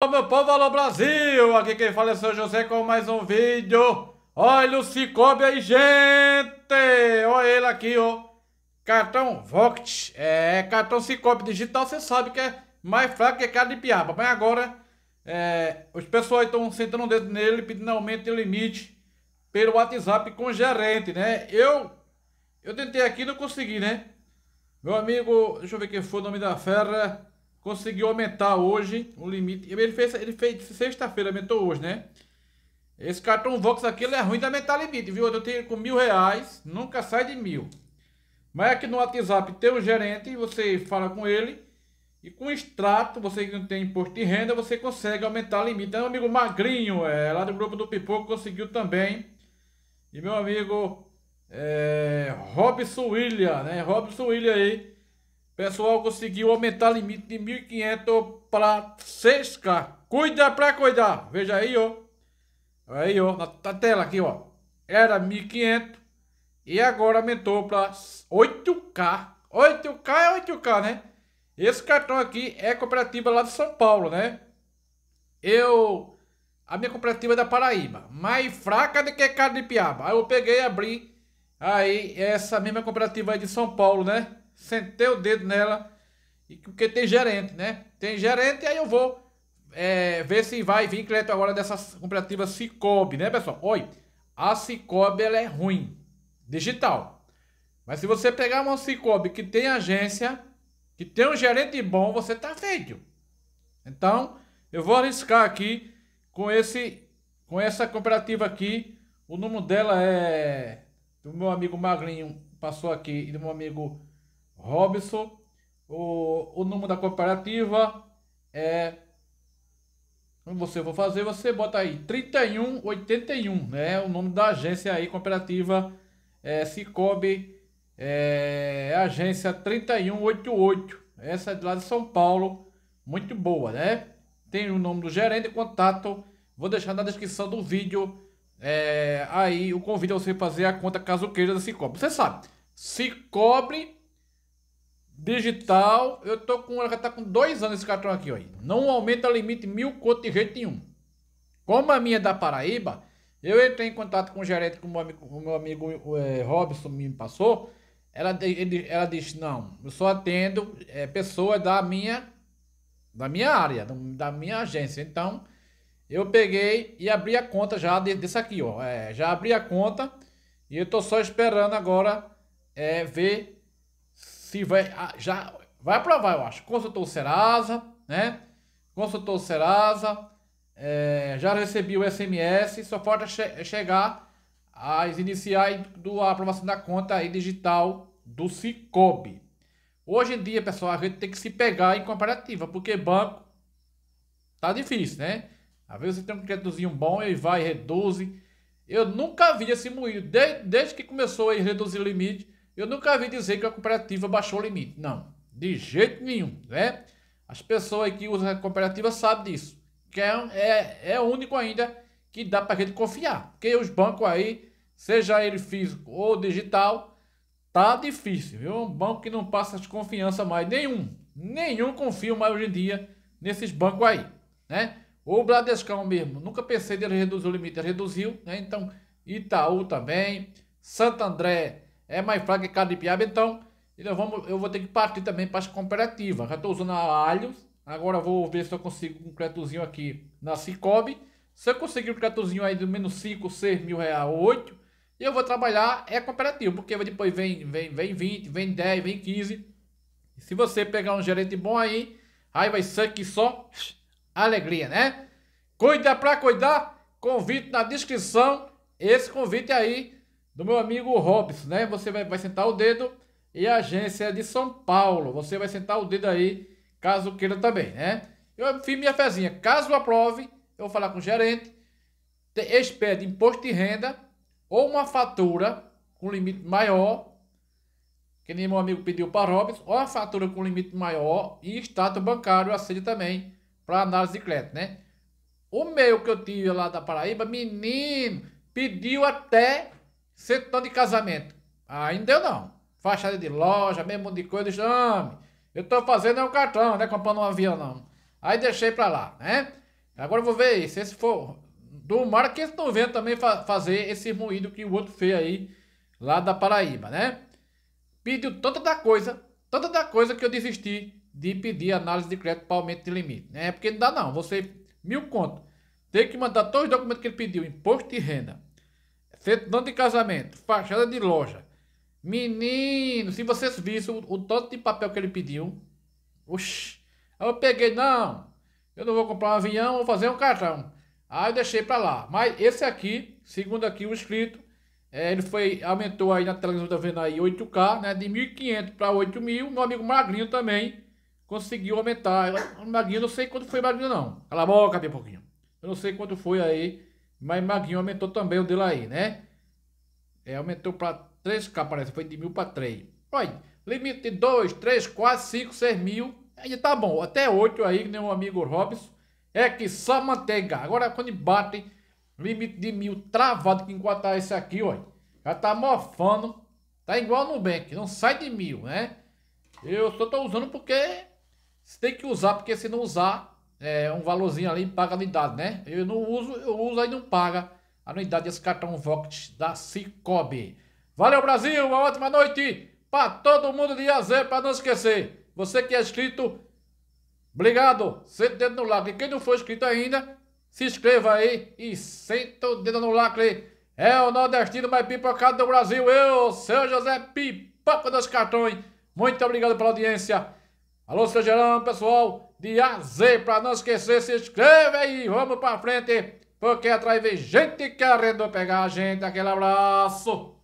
Olá meu povo, alô Brasil! Aqui quem fala é o seu José com mais um vídeo. Olha o Cicobi aí, gente! Olha ele aqui, ó. Cartão Voct. É, cartão Cicobi digital, você sabe que é mais fraco que cara de piaba. Mas agora, é, os pessoal estão sentando o dedo nele, pedindo aumento de limite pelo WhatsApp com o gerente, né? Eu, eu tentei aqui e não consegui, né? Meu amigo, deixa eu ver quem foi o nome da fera conseguiu aumentar hoje o limite. Ele fez, ele fez sexta-feira, aumentou hoje, né? Esse cartão Vox aqui ele é ruim de aumentar limite, viu? Eu tenho com mil reais, nunca sai de mil. Mas aqui no WhatsApp tem um gerente, você fala com ele. E com extrato, você que não tem imposto de renda, você consegue aumentar o limite. É então, um amigo magrinho, é, lá do grupo do Pipoco, conseguiu também. E meu amigo é, Robson William, né? Robson William aí pessoal conseguiu aumentar o limite de 1.500 para 6K. Cuida para cuidar. Veja aí, ó. Aí, ó. Na tela aqui, ó. Era 1.500 e agora aumentou para 8K. 8K é 8K, né? Esse cartão aqui é cooperativa lá de São Paulo, né? Eu... A minha cooperativa é da Paraíba. Mais fraca do que cara de piaba. Aí eu peguei e abri aí essa mesma cooperativa aí de São Paulo, né? sentei o dedo nela, e porque tem gerente, né? Tem gerente, e aí eu vou é, ver se vai vir crédito agora dessa cooperativa Cicobi, né, pessoal? Oi, a Cicobi ela é ruim, digital. Mas se você pegar uma Cicobi que tem agência, que tem um gerente bom, você tá feito. Então, eu vou arriscar aqui com esse com essa cooperativa aqui. O nome dela é do meu amigo Magrinho passou aqui e do meu amigo Robson. O, o número da cooperativa é. Como você vou fazer, você bota aí 3181, né? O nome da agência aí, cooperativa é, Cicobi, é, é agência 3188. Essa é de lá de São Paulo, muito boa, né? Tem o nome do gerente e contato. Vou deixar na descrição do vídeo é, aí o convite a você fazer a conta caso queira da Cicobi. Você sabe, Cicobi Digital, eu tô com. Ela já tá com dois anos esse cartão aqui, ó. Não aumenta o limite mil conto de jeito nenhum. Como a minha é da Paraíba, eu entrei em contato com o gerente que o meu amigo, o meu amigo é, Robson me passou. Ela, ele, ela disse: Não, eu só atendo é, pessoas da minha, da minha área, da minha agência. Então, eu peguei e abri a conta já de, desse aqui, ó. É, já abri a conta e eu tô só esperando agora é, ver se vai ah, já vai aprovar, eu acho. Consultou o Serasa, né? Consultou o Serasa, é, já recebi o SMS, só falta che chegar as iniciais do a aprovação da conta aí digital do Cicobi. Hoje em dia, pessoal, a gente tem que se pegar em comparativa, porque banco tá difícil, né? Às vezes você tem um créditozinho bom, ele vai reduz. Eu nunca vi esse moído, desde, desde que começou a reduzir o limite, eu nunca vi dizer que a cooperativa baixou o limite. Não, de jeito nenhum, né? As pessoas que usam a cooperativa sabem disso. Que é, é, é único ainda que dá para a gente confiar. Porque os bancos aí, seja ele físico ou digital, tá difícil. Viu? Um banco que não passa de confiança mais. Nenhum, nenhum confio mais hoje em dia nesses bancos aí, né? O Bradescão mesmo, nunca pensei dele reduzir o limite, ele reduziu, né? Então, Itaú também, Santo André é mais fraca que Cadipiaba, então eu, então vamos, eu vou ter que partir também para as cooperativas. Já estou usando a Alhos, agora vou ver se eu consigo um créditozinho aqui na Cicobi. Se eu conseguir um créditozinho aí do menos 5, 6 mil reais ou 8, eu vou trabalhar é cooperativo, porque depois vem, vem, vem 20, vem 10, vem 15. E se você pegar um gerente bom aí, aí vai ser que só alegria, né? Cuida para cuidar, convite na descrição, esse convite aí do meu amigo Robson, né? Você vai, vai sentar o dedo e a agência é de São Paulo. Você vai sentar o dedo aí, caso queira também, né? Eu fiz minha fezinha. Caso aprove, eu vou falar com o gerente, expede imposto de renda ou uma fatura com limite maior, que nem meu amigo pediu para Robson, ou uma fatura com limite maior e status bancário aceita também para análise de crédito, né? O meu que eu tive lá da Paraíba, menino, pediu até Certidão de casamento. Aí não deu, não. Fachada de loja, mesmo monte de coisa. Disse, eu tô fazendo é um cartão, né? comprando um avião, não. Aí deixei pra lá, né? Agora eu vou ver isso. Esse for. Tomara que eles não venham também fa fazer esse ruído que o outro fez aí, lá da Paraíba, né? Pediu tanta da coisa, tanta da coisa que eu desisti de pedir análise de crédito para aumento de limite. É né? porque não dá não. Você, mil conto, tem que mandar todos os documentos que ele pediu, imposto de renda, Certidão de casamento, fachada de loja. Menino, se vocês vissem o, o tanto de papel que ele pediu. Oxi. Aí eu peguei, não. Eu não vou comprar um avião, vou fazer um cartão. Aí eu deixei para lá. Mas esse aqui, segundo aqui o escrito, é, ele foi, aumentou aí na televisão, tá vendo aí, 8K, né? De 1.500 para 8.000. Meu amigo Magrinho também conseguiu aumentar. O Magrinho, eu não sei quanto foi Magrinho, não. Cala a boca, um pouquinho. Eu não sei quanto foi aí mas Maguinho aumentou também o dele aí, né? É, aumentou para 3K, parece. Foi de mil para 3. Olha, limite de 2, 3, 4, 5, 6 mil. Aí tá bom. Até 8 aí, que nem o amigo Robson. É que só manteiga. Agora, quando bate limite de mil travado, que enquanto esse aqui, olha. Já tá mofando. Tá igual no Nubank. Não sai de mil, né? Eu só tô usando porque... Você tem que usar, porque se não usar, é, um valorzinho ali paga paga anuidade, né? Eu não uso, eu uso aí não paga anuidade desse cartão Vox da Cicobi. Valeu, Brasil! Uma ótima noite para todo mundo de Azer, para não esquecer. Você que é inscrito, obrigado. Senta o dedo no lacre. Quem não for inscrito ainda, se inscreva aí e senta o dedo no lacre. É o nordestino mais pipocado do Brasil. Eu, seu José Pipoca dos Cartões. Muito obrigado pela audiência. Alô, seu Gerão, pessoal de AZ, para não esquecer, se inscreve aí, vamos para frente, porque atrás vem gente querendo pegar a gente. Aquele abraço!